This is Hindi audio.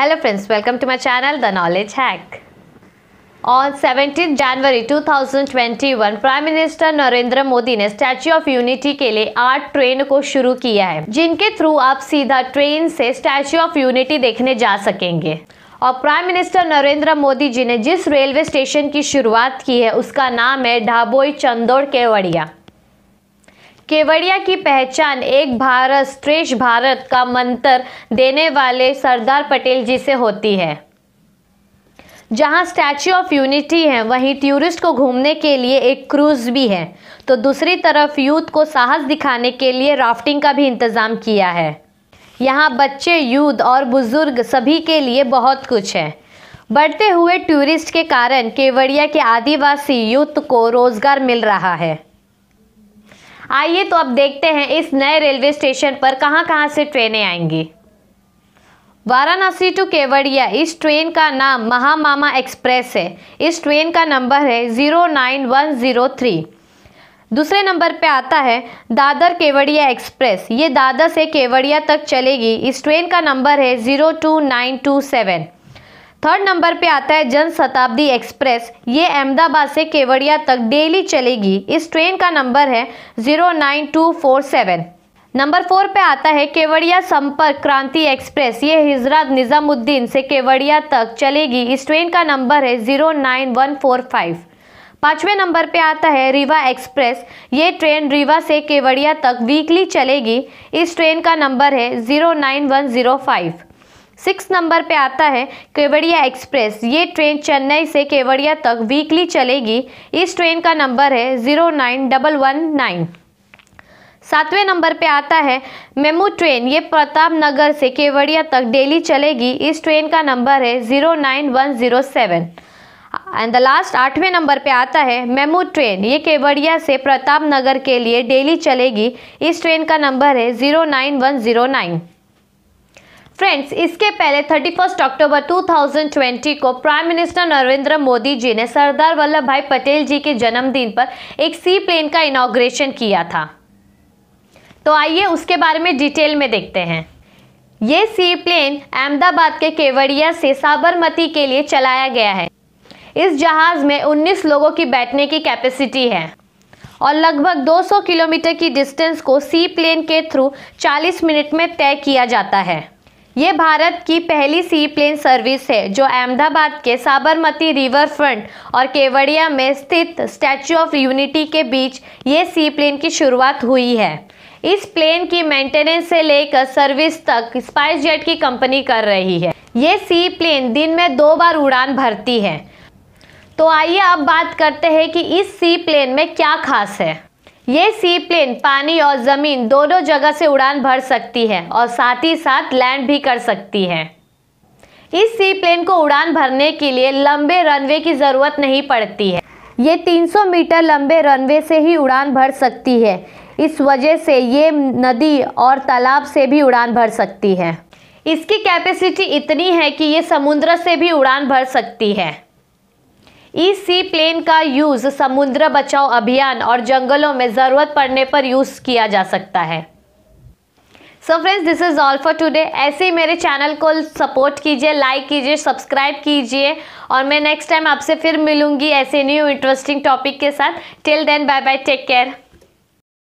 hello friends welcome to my channel the knowledge hack on 17 January 2021 prime minister Narendra Modi ने स्टैच्यू ऑफ यूनिटी के लिए आठ ट्रेन को शुरू किया है जिनके थ्रू आप सीधा ट्रेन से स्टैच्यू ऑफ यूनिटी देखने जा सकेंगे और प्राइम मिनिस्टर नरेंद्र मोदी जी ने जिस रेलवे स्टेशन की शुरुआत की है उसका नाम है ढाबोई चंदोड़ केवड़िया केवड़िया की पहचान एक भारत श्रेष्ठ भारत का मंत्र देने वाले सरदार पटेल जी से होती है जहां स्टैचू ऑफ यूनिटी है वहीं टूरिस्ट को घूमने के लिए एक क्रूज भी है तो दूसरी तरफ यूथ को साहस दिखाने के लिए राफ्टिंग का भी इंतज़ाम किया है यहाँ बच्चे यूथ और बुज़ुर्ग सभी के लिए बहुत कुछ है बढ़ते हुए टूरिस्ट के कारण केवड़िया के आदिवासी यूथ को रोज़गार मिल रहा है आइए तो अब देखते हैं इस नए रेलवे स्टेशन पर कहां कहां से ट्रेनें आएंगी वाराणसी टू केवड़िया इस ट्रेन का नाम महामामा एक्सप्रेस है इस ट्रेन का नंबर है zero nine one zero three दूसरे नंबर पे आता है दादर केवड़िया एक्सप्रेस ये दादर से केवड़िया तक चलेगी इस ट्रेन का नंबर है zero two nine two seven third number पे आता है जन शताब्दी एक्सप्रेस ये अहमदाबाद से केवड़िया तक डेली चलेगी इस ट्रेन का नंबर है zero nine two four seven number four पे आता है केवड़िया संपर्क क्रांति एक्सप्रेस ये हिजरात निज़ामुद्दीन से केवड़िया तक चलेगी इस ट्रेन का नंबर है zero nine one four five पाँचवें नंबर पे आता है रीवा एक्सप्रेस ये ट्रेन रीवा से केवड़िया तक वीकली चलेगी इस ट्रेन का नंबर है zero nine one zero five six number पे आता है केवड़िया एक्सप्रेस ये ट्रेन चेन्नई से केवड़िया तक वीकली चलेगी इस ट्रेन का नंबर है zero nine double one nine सातवें नंबर पे आता है मेमू ट्रेन ये प्रताप नगर से केवड़िया तक डेली चलेगी इस ट्रेन का नंबर है zero nine one zero seven and the last आठवें नंबर पे आता है मेमू ट्रेन ये केवड़िया से प्रताप नगर के लिए डेली चलेगी इस ट्रेन का नंबर है zero nine one zero nine friends इसके पहले 31 अक्टूबर 2020 को प्राइम मिनिस्टर नरेंद्र मोदी जी ने सरदार वल्लभ भाई पटेल जी के जन्मदिन पर एक सी प्लेन का इनाग्रेशन किया था तो आइए उसके बारे में डिटेल में देखते हैं ये सी प्लेन अहमदाबाद के केवड़िया से साबरमती के लिए चलाया गया है इस जहाज़ में 19 लोगों की बैठने की कैपेसिटी है और लगभग 200 किलोमीटर की डिस्टेंस को सी प्लेन के थ्रू 40 मिनट में तय किया जाता है ये भारत की पहली सी प्लेन सर्विस है जो अहमदाबाद के साबरमती रिवर फ्रंट और केवड़िया में स्थित स्टैचू ऑफ यूनिटी के बीच ये सी प्लेन की शुरुआत हुई है इस प्लेन की मेंटेनेंस से लेकर सर्विस तक स्पाइस जेट की कंपनी कर रही है ये सी प्लेन दिन में दो बार उड़ान भरती है तो आइए अब बात करते हैं कि इस सी प्लेन में क्या खास है ये सी प्लेन पानी और ज़मीन दोनों जगह से उड़ान भर सकती है और साथ ही साथ लैंड भी कर सकती है इस सी प्लेन को उड़ान भरने के लिए लंबे रनवे की ज़रूरत नहीं पड़ती है ये 300 मीटर लंबे रनवे से ही उड़ान भर सकती है इस वजह से ये नदी और तालाब से भी उड़ान भर सकती है इसकी कैपेसिटी इतनी है कि ये समुद्र से भी उड़ान भर सकती है इस सी प्लेन का यूज समुद्र बचाओ अभियान और जंगलों में जरूरत पड़ने पर यूज किया जा सकता है so friends this is all for today ऐसे ही मेरे चैनल को सपोर्ट कीजिए लाइक कीजिए सब्सक्राइब कीजिए और मैं नेक्स्ट टाइम आपसे फिर मिलूंगी ऐसे न्यू इंटरेस्टिंग टॉपिक के साथ till then bye bye take care